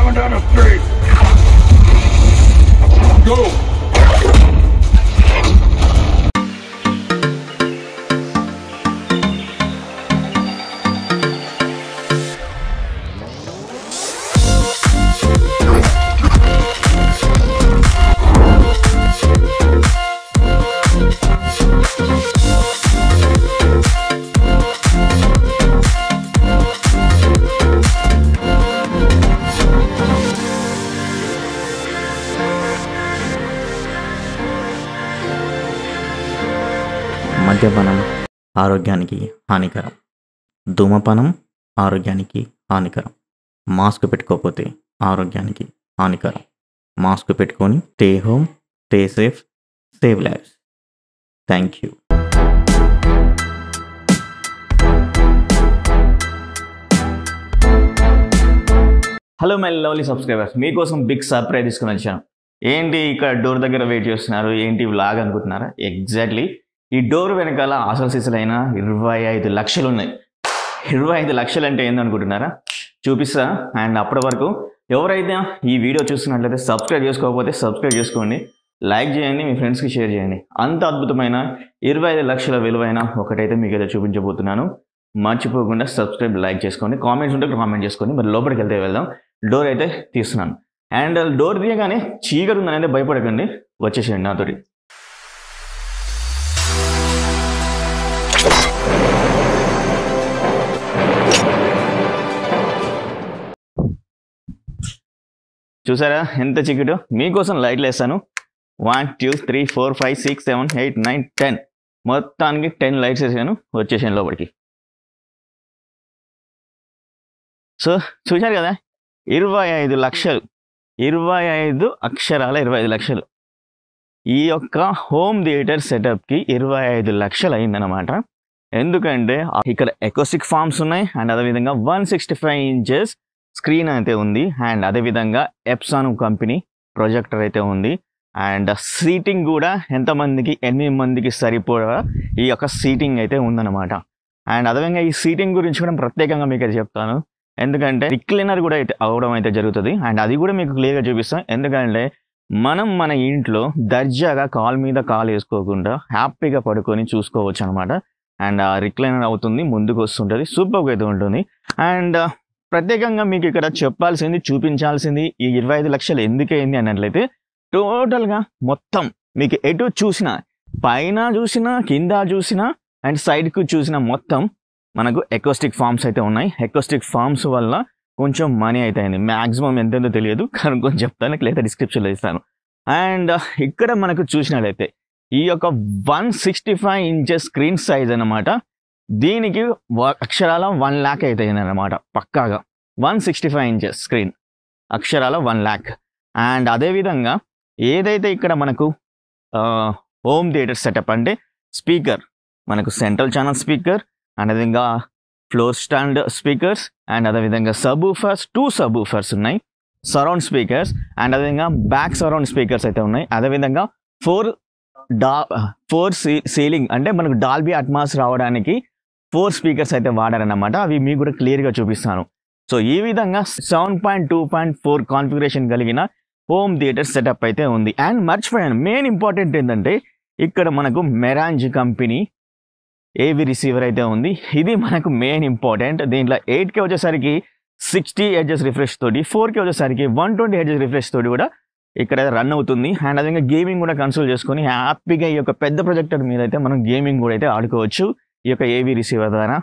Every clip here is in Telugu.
coming down the street. Go. Thank ఆరోగ్యానికి హానికరం ధూమపానం ఆరోగ్యానికి హానికరం మాస్క్ పెట్టుకోకపోతే ఆరోగ్యానికి హానికరం మాస్క్ పెట్టుకొని stay home stay safe save lives thank you hello my lovely subscribers మీకోసం బిగ్ సర్ప్రైజ్ తీసుకుని వచ్చాను ఏంటి ఇక్కడ డోర్ దగ్గర వెయిట్ చేస్తున్నారు ఏంటి వ్లాగ్ అనుకుంటున్నారా ఎగ్జాక్ట్లీ ఈ డోర్ వెనకాల అసలు అయినా ఇరవై ఐదు లక్షలు ఉన్నాయి ఇరవై ఐదు లక్షలు అంటే ఏందనుకుంటున్నారా చూపిస్తా అండ్ అప్పటి వరకు ఎవరైతే ఈ వీడియో చూస్తున్నట్లయితే సబ్స్క్రైబ్ చేసుకోకపోతే సబ్స్క్రైబ్ చేసుకోండి లైక్ చేయండి మీ ఫ్రెండ్స్కి షేర్ చేయండి అంత అద్భుతమైన ఇరవై ఐదు లక్షల విలువైన ఒకటైతే మీకు అయితే చూపించబోతున్నాను మర్చిపోకుండా సబ్స్క్రైబ్ లైక్ చేసుకోండి కామెంట్స్ ఉంటే కామెంట్ చేసుకోండి మరి లోపలికి వెళ్తే వెళ్దాం డోర్ అయితే తీస్తున్నాను అండ్ డోర్ తీయగానే చీకటి ఉందని అయితే భయపడకండి వచ్చేసేయండి నాతోటి చూసారా ఎంత చికెటు మీకోసం లైట్లు వేస్తాను one two three four five six seven eight nine ten మొత్తానికి టెన్ లైట్స్ వేసాను వచ్చేసాను లోపలికి సో చూశారు కదా ఇరవై ఐదు లక్షలు ఇరవై ఐదు అక్షరాల ఇరవై ఐదు లక్షలు ఈ యొక్క హోమ్ థియేటర్ సెటప్కి ఇరవై ఐదు లక్షలు అయిందనమాట ఎందుకంటే ఇక్కడ ఎకోసిక్ ఫార్మ్స్ ఉన్నాయి అండ్ అదేవిధంగా one sixty five inches screen అయితే ఉంది అండ్ అదేవిధంగా ఎప్సాన్ కంపెనీ ప్రొజెక్టర్ అయితే ఉంది అండ్ సీటింగ్ కూడా ఎంతమందికి ఎనిమిది మందికి సరిపోడా ఈ యొక్క సీటింగ్ అయితే ఉందన్నమాట అండ్ అదేవిధంగా ఈ సీటింగ్ గురించి కూడా ప్రత్యేకంగా మీకు చెప్తాను ఎందుకంటే రిక్లైనర్ కూడా అయితే అవడం అయితే జరుగుతుంది అండ్ అది కూడా మీకు క్లియర్గా చూపిస్తాం ఎందుకంటే మనం మన ఇంట్లో దర్జాగా కాల్ మీద కాల్ వేసుకోకుండా హ్యాపీగా పడుకొని చూసుకోవచ్చు అనమాట అండ్ రిక్లైనర్ అవుతుంది ముందుకు వస్తుంటుంది సూపర్గా అయితే ఉంటుంది అండ్ ప్రత్యేకంగా మీకు ఇక్కడ చెప్పాల్సింది చూపించాల్సింది ఈ ఇరవై ఐదు లక్షలు ఎందుకైంది అన్నట్లయితే టోటల్గా మొత్తం మీకు ఎటు చూసినా పైన చూసినా కింద చూసినా అండ్ సైడ్కు చూసిన మొత్తం మనకు ఎకోస్టిక్ ఫామ్స్ అయితే ఉన్నాయి ఎకోస్టిక్ ఫామ్స్ వల్ల కొంచెం మనీ అయితే అయింది మ్యాక్సిమం ఎంతెంతో తెలియదు కొంచెం చెప్తాను లేదా డిస్క్రిప్షన్లో ఇస్తాను అండ్ ఇక్కడ మనకు చూసినట్లయితే ఈ యొక్క one sixty five inches screen size అనమాట దీనికి అక్షరాల వన్ ల్యాక్ అవుతాయి అనమాట పక్కాగా one sixty five inches screen అక్షరాల వన్ ల్యాక్ అండ్ అదేవిధంగా ఏదైతే ఇక్కడ మనకు హోమ్ థియేటర్ సెటప్ అంటే స్పీకర్ మనకు సెంట్రల్ ఛానల్ స్పీకర్ అండ్ అదేవిధంగా ఫ్లోర్ స్టాండ్ స్పీకర్స్ అండ్ అదేవిధంగా subwoofers two subwoofers ఉన్నాయి సరౌండ్ స్పీకర్స్ అండ్ అదేవిధంగా బ్యాక్ సరౌండ్ స్పీకర్స్ అయితే ఉన్నాయి అదేవిధంగా ఫోర్ డా ఫోర్ సీ సీలింగ్ అంటే మనకు డాల్బీ అట్మాస్ రావడానికి ఫోర్ స్పీకర్స్ అయితే వాడారనమాట అవి మీకు కూడా క్లియర్గా చూపిస్తాను సో ఈ విధంగా seven point two point four configuration కలిగిన హోమ్ థియేటర్ సెటప్ అయితే ఉంది అండ్ మర్చిపోయాను మెయిన్ ఇంపార్టెంట్ ఏంటంటే ఇక్కడ మనకు మెరాంజ్ కంపెనీ ఏవి రిసీవర్ అయితే ఉంది ఇది మనకు మెయిన్ ఇంపార్టెంట్ దీంట్లో కే వచ్చేసరికి సిక్స్టీ హెడ్జెస్ రిఫ్రెష్ తోటి కే వచ్చేసరికి వన్ ట్వంటీ హెడ్జెస్ రిఫ్రెష్ తోటి కూడా ఇక్కడ రన్ అవుతుంది అండ్ అదేవిధంగా గేమింగ్ కూడా కన్సోల్ చేసుకొని హ్యాపీగా ఈ యొక్క పెద్ద ప్రొజెక్టర్ మీద అయితే మనం గేమింగ్ కూడా అయితే ఆడుకోవచ్చు ఈ యొక్క ఏవి రిసీవర్ ద్వారా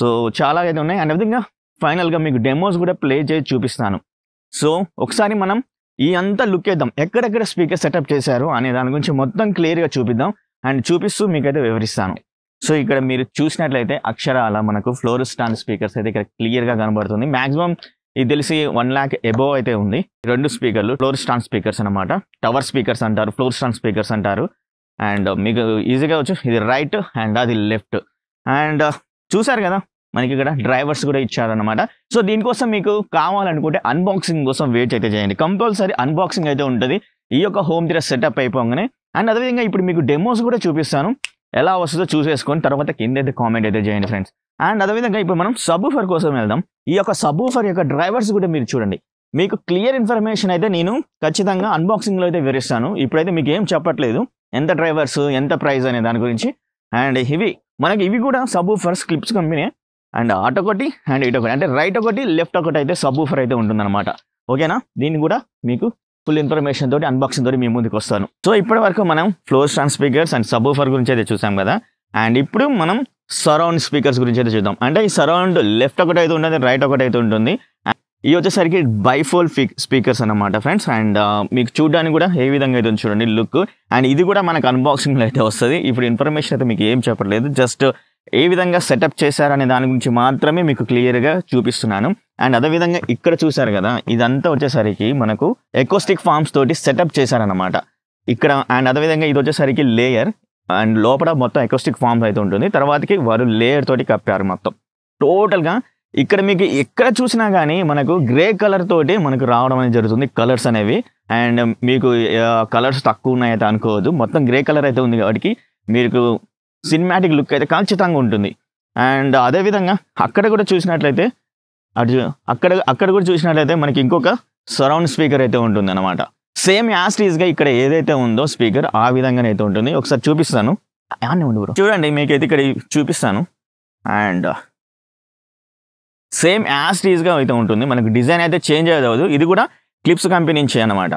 సో చాలా అయితే ఉన్నాయి అండ్ విధంగా ఫైనల్గా మీకు డెమోస్ కూడా ప్లే చేసి చూపిస్తాను సో ఒకసారి మనం ఈ అంతా లుక్ వేద్దాం ఎక్కడెక్కడ స్పీకర్ సెటప్ చేశారు అనే దాని గురించి మొత్తం క్లియర్గా చూపిద్దాం అండ్ చూపిస్తూ మీకైతే వివరిస్తాను సో ఇక్కడ మీరు చూసినట్లయితే అక్షరాల మనకు స్టాండ్ స్పీకర్స్ అయితే ఇక్కడ క్లియర్గా కనబడుతుంది మ్యాక్సిమం ఇది తెలిసి వన్ ల్యాక్ ఎబోవ్ అయితే ఉంది రెండు స్పీకర్లు స్టాండ్ స్పీకర్స్ అనమాట టవర్ స్పీకర్స్ అంటారు స్టాండ్ స్పీకర్స్ అంటారు అండ్ మీకు ఈజీగా వచ్చు ఇది రైట్ అండ్ అది లెఫ్ట్ అండ్ చూసారు కదా మనకి ఇక్కడ డ్రైవర్స్ కూడా ఇచ్చారనమాట సో దీనికోసం మీకు కావాలనుకుంటే అన్బాక్సింగ్ కోసం వెయిట్ అయితే చేయండి కంపల్సరీ అన్బాక్సింగ్ అయితే ఉంటుంది ఈ యొక్క హోమ్ థియర్ సెటప్ అయిపోగానే అండ్ అదేవిధంగా ఇప్పుడు మీకు డెమోస్ కూడా చూపిస్తాను ఎలా వస్తుందో చూసేసుకొని తర్వాత కింద అయితే కామెంట్ అయితే చేయండి ఫ్రెండ్స్ అండ్ అదేవిధంగా ఇప్పుడు మనం సబూఫర్ కోసం వెళ్దాం ఈ యొక్క సబూఫర్ యొక్క డ్రైవర్స్ కూడా మీరు చూడండి మీకు క్లియర్ ఇన్ఫర్మేషన్ అయితే నేను ఖచ్చితంగా అన్బాక్సింగ్లో అయితే వివరిస్తాను ఇప్పుడైతే మీకు ఏం చెప్పట్లేదు ఎంత డ్రైవర్స్ ఎంత ప్రైస్ అనే దాని గురించి అండ్ ఇవి మనకి ఇవి కూడా subwoofers Klipsch company and ఒకటి అండ్ ఒకటి అంటే రైట్ ఒకటి లెఫ్ట్ ఒకటి అయితే సబ్బు ఫర్ అయితే ఉంటుందన్నమాట ఓకేనా దీన్ని కూడా మీకు ఫుల్ ఇన్ఫర్మేషన్ తోటి అన్బాక్సింగ్ తోటి మీ ముందుకు వస్తాను సో ఇప్పటి వరకు మనం floor stand speakers and subwoofer గురించి అయితే చూసాం కదా అండ్ ఇప్పుడు మనం సరౌండ్ స్పీకర్స్ గురించి అయితే చూద్దాం అంటే ఈ సరౌండ్ లెఫ్ట్ ఒకటి అయితే ఉంటుంది రైట్ ఒకటి అయితే ఉంటుంది ఇవి వచ్చేసరికి బైఫోల్ ఫిక్ స్పీకర్స్ అనమాట ఫ్రెండ్స్ అండ్ మీకు చూడడానికి కూడా ఏ విధంగా అయితే చూడండి లుక్ అండ్ ఇది కూడా మనకు అన్బాక్సింగ్లో అయితే వస్తుంది ఇప్పుడు ఇన్ఫర్మేషన్ అయితే మీకు ఏం చెప్పట్లేదు జస్ట్ ఏ విధంగా సెటప్ చేశారనే దాని గురించి మాత్రమే మీకు క్లియర్గా చూపిస్తున్నాను అండ్ అదేవిధంగా ఇక్కడ చూసారు కదా ఇదంతా వచ్చేసరికి మనకు ఎకోస్టిక్ ఫామ్స్ తోటి సెటప్ చేశారనమాట ఇక్కడ అండ్ అదేవిధంగా ఇది వచ్చేసరికి లేయర్ అండ్ లోపల మొత్తం ఎకోస్టిక్ ఫామ్స్ అయితే ఉంటుంది తర్వాతకి వారు లేయర్ తోటి కప్పారు మొత్తం టోటల్గా ఇక్కడ మీకు ఎక్కడ చూసినా కానీ మనకు గ్రే కలర్ తోటి మనకు రావడం అనేది జరుగుతుంది కలర్స్ అనేవి అండ్ మీకు కలర్స్ తక్కువ ఉన్నాయైతే అనుకోవద్దు మొత్తం గ్రే కలర్ అయితే ఉంది కాబట్టి మీకు సినిమాటిక్ లుక్ అయితే ఖచ్చితంగా ఉంటుంది అండ్ అదేవిధంగా అక్కడ కూడా చూసినట్లయితే అటు అక్కడ అక్కడ కూడా చూసినట్లయితే మనకి ఇంకొక సరౌండ్ స్పీకర్ అయితే ఉంటుంది అనమాట సేమ్ యాస్టీస్గా ఇక్కడ ఏదైతే ఉందో స్పీకర్ ఆ విధంగానే అయితే ఉంటుంది ఒకసారి చూపిస్తాను చూడండి మీకైతే ఇక్కడ చూపిస్తాను అండ్ సేమ్ యాజ్ టీజ్గా అయితే ఉంటుంది మనకు డిజైన్ అయితే చేంజ్ అవ్వదు ఇది కూడా క్లిప్స్ కంపెనీ నుంచి అనమాట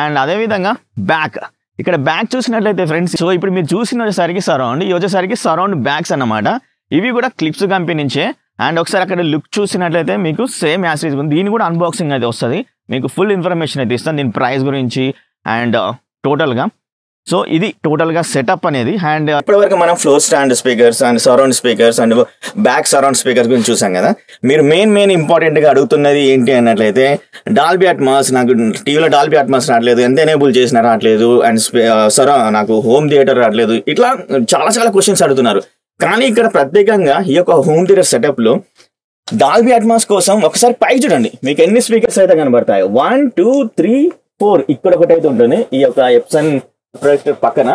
అండ్ అదేవిధంగా బ్యాక్ ఇక్కడ బ్యాక్ చూసినట్లయితే ఫ్రెండ్స్ సో ఇప్పుడు మీరు చూసిన వచ్చేసరికి సరౌండ్ ఇవి వచ్చేసరికి సరౌండ్ బ్యాగ్స్ అనమాట ఇవి కూడా క్లిప్స్ కంపెనీ నుంచే అండ్ ఒకసారి అక్కడ లుక్ చూసినట్లయితే మీకు సేమ్ యాసరీస్ ఉంది దీని కూడా అన్బాక్సింగ్ అయితే వస్తుంది మీకు ఫుల్ ఇన్ఫర్మేషన్ అయితే ఇస్తాను దీని ప్రైస్ గురించి అండ్ టోటల్గా uh, సో ఇది టోటల్ గా సెటప్ అనేది అండ్ uh, ఇప్పటివరకు మనం floor stand speakers and surround speakers and back surround speakers గురించి చూసాం కదా మీరు మెయిన్ మెయిన్ ఇంపార్టెంట్ గా అడుగుతున్నది ఏంటి అన్నట్లయితే డాల్బీ అట్మాస్ నాకు టీవీలో డాల్బీ అట్మాస్ రావట్లేదు ఎంత ఎనేబుల్ చేసినా రావట్లేదు అండ్ సరౌ uh, uh, నాకు హోమ్ థియేటర్ రావట్లేదు ఇట్లా చాలా చాలా క్వశ్చన్స్ అడుగుతున్నారు కానీ ఇక్కడ ప్రత్యేకంగా ఈ యొక్క హోమ్ థియేటర్ సెటప్ లో డాల్బీ అట్మాస్ కోసం ఒకసారి పైకి చూడండి మీకు ఎన్ని స్పీకర్స్ అయితే కనబడతాయి వన్ టూ త్రీ ఫోర్ ఇక్కడ ఒకటి అయితే ఉంటుంది ఈ యొక్క ఎప్సన్ ప్రొజెక్టర్ పక్కన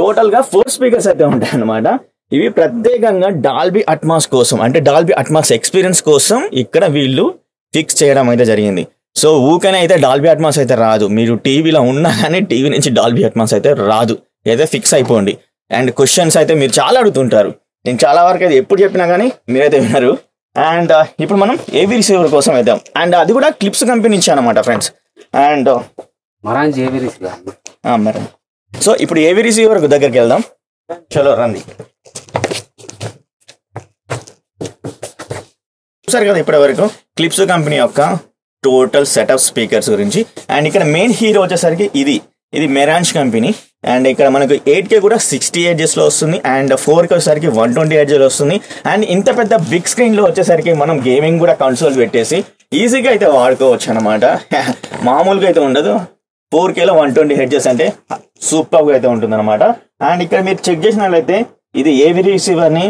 టోటల్ గా ఫోర్ స్పీకర్స్ అయితే ఉంటాయి అనమాట ఇవి ప్రత్యేకంగా డాల్బీ అట్మాస్ కోసం అంటే డాల్బీ అట్మాస్ ఎక్స్పీరియన్స్ కోసం ఇక్కడ వీళ్ళు ఫిక్స్ చేయడం అయితే జరిగింది సో ఊకనే అయితే డాల్బీ అట్మాస్ అయితే రాదు మీరు టీవీలో ఉన్నా కానీ టీవీ నుంచి డాల్బీ అట్మాస్ అయితే రాదు ఏదైతే ఫిక్స్ అయిపోండి అండ్ క్వశ్చన్స్ అయితే మీరు చాలా అడుగుతుంటారు నేను చాలా వరకు అయితే ఎప్పుడు చెప్పినా కానీ మీరైతే విన్నారు అండ్ uh, ఇప్పుడు మనం ఏవి రిసీవర్ కోసం వెళ్దాం అండ్ అది కూడా క్లిప్స్ కంపెనీ అనమాట friends and Marantz AV receiver మరాంజ్ so ఇప్పుడు ఏవి రిసీవర్ దగ్గరికి వెళ్దాం చలో రండి చూసారు కదా ఇప్పటివరకు క్లిప్స్ కంపెనీ యొక్క టోటల్ సెటప్ స్పీకర్స్ గురించి అండ్ ఇక్కడ మెయిన్ హీరో వచ్చేసరికి ఇది ఇది మెరాన్స్ కంపెనీ అండ్ ఇక్కడ మనకు ఎయిట్ కే కూడా సిక్స్టీ ఎయిట్ వస్తుంది అండ్ ఫోర్ కే వచ్చేసరికి వన్ ట్వంటీ ఎయిట్ వస్తుంది అండ్ ఇంత పెద్ద బిగ్ స్క్రీన్లో వచ్చేసరికి మనం గేమింగ్ కూడా కన్సోల్ పెట్టేసి ఈజీగా అయితే వాడుకోవచ్చు అనమాట మామూలుగా అయితే ఉండదు ఫోర్ కేలో వన్ ట్వంటీ హెడ్జెస్ అంటే సూపర్గా అయితే ఉంటుందన్నమాట అండ్ ఇక్కడ మీరు చెక్ చేసినట్లయితే ఇది ఏవి రిసీవర్ని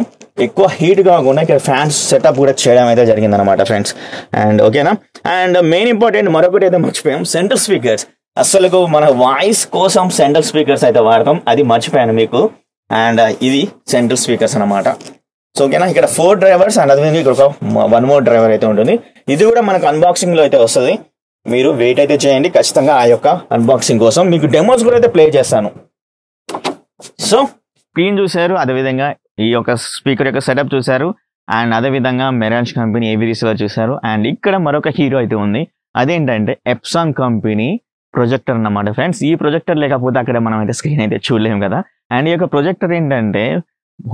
ఎక్కువ హీట్ కాకుండా ఇక్కడ ఫ్యాన్స్ సెటప్ కూడా చేయడం అయితే అనమాట ఫ్రెండ్స్ అండ్ ఓకేనా అండ్ మెయిన్ ఇంపార్టెంట్ మరొకటి అయితే మర్చిపోయాం సెంటర్ స్పీకర్స్ అసలు మన వాయిస్ కోసం సెంటర్ స్పీకర్స్ అయితే వాడతాం అది మర్చిపోయాను మీకు అండ్ ఇది సెంటర్ స్పీకర్స్ అనమాట సో ఓకేనా ఇక్కడ ఫోర్ డ్రైవర్స్ అండ్ అదే ఇక్కడ ఒక వన్ మోర్ డ్రైవర్ అయితే ఉంటుంది ఇది కూడా మనకు అన్బాక్సింగ్లో అయితే వస్తుంది మీరు వెయిట్ అయితే చేయండి ఖచ్చితంగా ఆ యొక్క అన్బాక్సింగ్ కోసం మీకు డెమోస్ కూడా అయితే ప్లే చేస్తాను సో స్క్రీన్ చూశారు అదేవిధంగా ఈ యొక్క స్పీకర్ యొక్క సెటప్ చూశారు అండ్ అదేవిధంగా మెరాజ్ కంపెనీ ఏవిరీస్లో చూశారు అండ్ ఇక్కడ మరొక హీరో అయితే ఉంది అదేంటంటే ఎప్సాంగ్ కంపెనీ ప్రొజెక్టర్ అన్నమాట ఫ్రెండ్స్ ఈ ప్రొజెక్టర్ లేకపోతే అక్కడ మనం అయితే స్క్రీన్ అయితే చూడలేము కదా అండ్ ఈ యొక్క ప్రొజెక్టర్ ఏంటంటే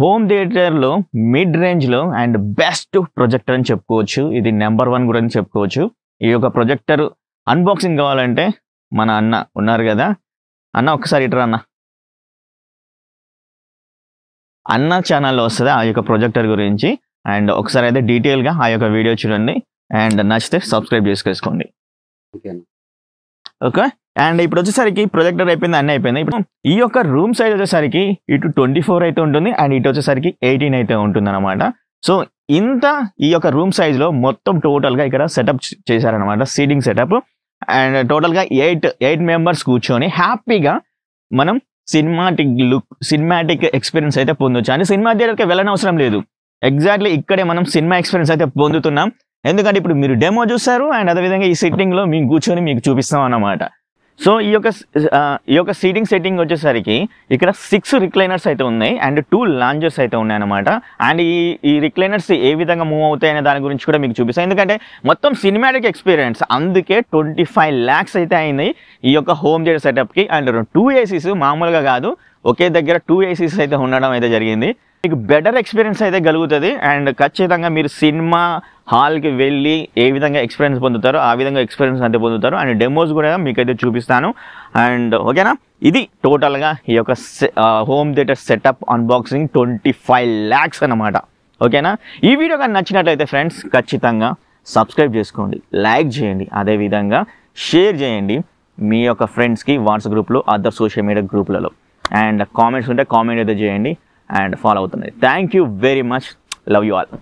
హోమ్ థియేటర్లో మిడ్ రేంజ్లో అండ్ బెస్ట్ ప్రొజెక్టర్ అని చెప్పుకోవచ్చు ఇది నెంబర్ వన్ గురించి చెప్పుకోవచ్చు ఈ యొక్క ప్రొజెక్టర్ అన్బాక్సింగ్ కావాలంటే మన అన్న ఉన్నారు కదా అన్న ఒక్కసారి ఇటర్ అన్న అన్న ఛానల్లో వస్తుంది ఆ యొక్క ప్రొజెక్టర్ గురించి అండ్ ఒకసారి అయితే డీటెయిల్గా ఆ యొక్క వీడియో చూడండి అండ్ నచ్చితే సబ్స్క్రైబ్ చేసుకోండి ఓకే అండ్ ఇప్పుడు వచ్చేసరికి ప్రొజెక్టర్ అయిపోయింది అన్నీ అయిపోయింది ఇప్పుడు ఈ యొక్క రూమ్ సైజ్ వచ్చేసరికి ఇటు ట్వంటీ ఫోర్ అయితే ఉంటుంది అండ్ ఇటు వచ్చేసరికి ఎయిటీన్ అయితే ఉంటుంది సో ఇంత ఈ యొక్క రూమ్ సైజ్లో మొత్తం టోటల్గా ఇక్కడ సెటప్ చేశారనమాట సీటింగ్ సెటప్ అండ్ టోటల్గా ఎయిట్ ఎయిట్ మెంబర్స్ కూర్చొని హ్యాపీగా మనం సినిమాటిక్ లుక్ సినిమాటిక్ ఎక్స్పీరియన్స్ అయితే పొందొచ్చు అంటే సినిమా థియేటర్కి వెళ్ళని అవసరం లేదు ఎగ్జాక్ట్లీ ఇక్కడే మనం సినిమా ఎక్స్పీరియన్స్ అయితే పొందుతున్నాం ఎందుకంటే ఇప్పుడు మీరు డెమో చూస్తారు అండ్ అదేవిధంగా ఈ సిట్టింగ్లో మేము కూర్చొని మీకు చూపిస్తాం అన్నమాట సో ఈ యొక్క ఈ యొక్క సీటింగ్ సెట్టింగ్ వచ్చేసరికి ఇక్కడ సిక్స్ రిక్లైనర్స్ అయితే ఉన్నాయి అండ్ టూ లాంజర్స్ అయితే ఉన్నాయన్నమాట అండ్ ఈ ఈ రిక్లైనర్స్ ఏ విధంగా మూవ్ అవుతాయి అనే దాని గురించి కూడా మీకు చూపిస్తాను ఎందుకంటే మొత్తం సినిమాటిక్ ఎక్స్పీరియన్స్ అందుకే ట్వంటీ ఫైవ్ ల్యాక్స్ అయితే అయింది ఈ యొక్క హోమ్ థియేటర్ సెటప్కి అండ్ టూ ఏసీస్ మామూలుగా కాదు ఒకే దగ్గర టూ ఏసీస్ అయితే ఉండడం అయితే జరిగింది మీకు బెటర్ ఎక్స్పీరియన్స్ అయితే కలుగుతుంది అండ్ ఖచ్చితంగా మీరు సినిమా హాల్కి వెళ్ళి ఏ విధంగా ఎక్స్పీరియన్స్ పొందుతారో ఆ విధంగా ఎక్స్పీరియన్స్ అయితే పొందుతారు అండ్ డెమోస్ కూడా మీకైతే చూపిస్తాను అండ్ ఓకేనా ఇది టోటల్గా ఈ యొక్క home theatre setup unboxing twenty five lakhs ఓకేనా ఈ వీడియో కానీ నచ్చినట్లయితే ఫ్రెండ్స్ ఖచ్చితంగా సబ్స్క్రైబ్ చేసుకోండి లైక్ చేయండి అదేవిధంగా షేర్ చేయండి మీ యొక్క ఫ్రెండ్స్కి వాట్సాప్ గ్రూప్లో అదర్ సోషల్ మీడియా గ్రూప్లలో అండ్ కామెంట్స్ ఉంటే కామెంట్ అయితే చేయండి అండ్ ఫాలో అవుతున్నది thank you very much love you all